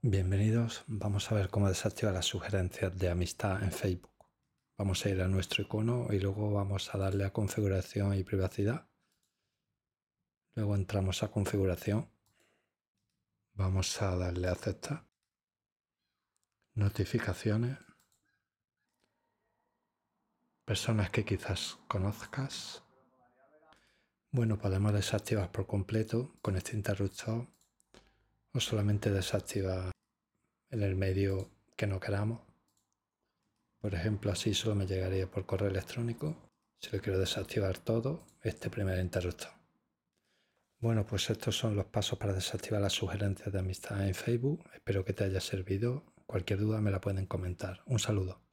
Bienvenidos, vamos a ver cómo desactivar las sugerencias de amistad en Facebook. Vamos a ir a nuestro icono y luego vamos a darle a configuración y privacidad. Luego entramos a configuración. Vamos a darle a aceptar. Notificaciones. Personas que quizás conozcas. Bueno, podemos desactivar por completo con este interruptor pues solamente desactivar en el medio que no queramos. Por ejemplo, así solo me llegaría por correo electrónico si lo quiero desactivar todo, este primer interruptor. Bueno, pues estos son los pasos para desactivar las sugerencias de amistad en Facebook. Espero que te haya servido. Cualquier duda me la pueden comentar. Un saludo.